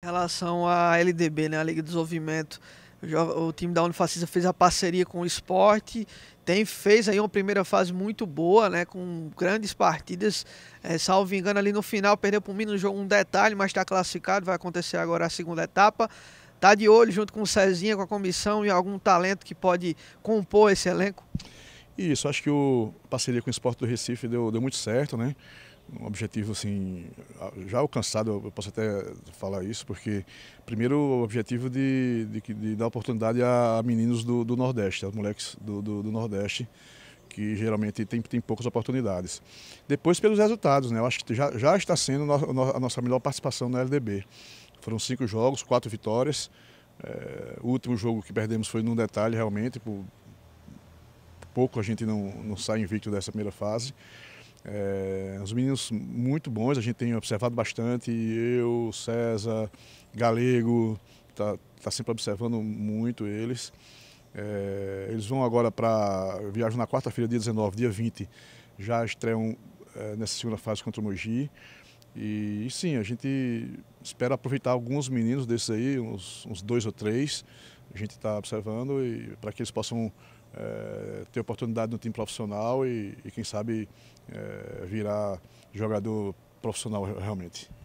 Em relação à LDB, né, a Liga de Desenvolvimento, o time da Unifacisa fez a parceria com o esporte, tem, fez aí uma primeira fase muito boa, né, com grandes partidas, é, salvo engano ali no final, perdeu para o no jogo um detalhe, mas está classificado, vai acontecer agora a segunda etapa. Tá de olho junto com o Cezinha, com a comissão e algum talento que pode compor esse elenco? Isso, acho que o a parceria com o Esporte do Recife deu, deu muito certo, né? um objetivo assim já alcançado eu posso até falar isso porque primeiro o objetivo de, de, de dar oportunidade a meninos do, do nordeste aos moleques do, do, do, nordeste que geralmente tem, tem poucas oportunidades depois pelos resultados né eu acho que já, já está sendo a nossa melhor participação na LDB foram cinco jogos quatro vitórias é, o último jogo que perdemos foi num detalhe realmente por pouco a gente não, não sai invicto dessa primeira fase é, os meninos muito bons, a gente tem observado bastante. Eu, César, Galego, tá, tá sempre observando muito eles. É, eles vão agora para. Viajam na quarta-feira, dia 19, dia 20. Já estreiam é, nessa segunda fase contra o Mogi. E, sim, a gente espera aproveitar alguns meninos desses aí, uns, uns dois ou três, a gente está observando e para que eles possam é, ter oportunidade no time profissional e, e quem sabe é, virar jogador profissional realmente.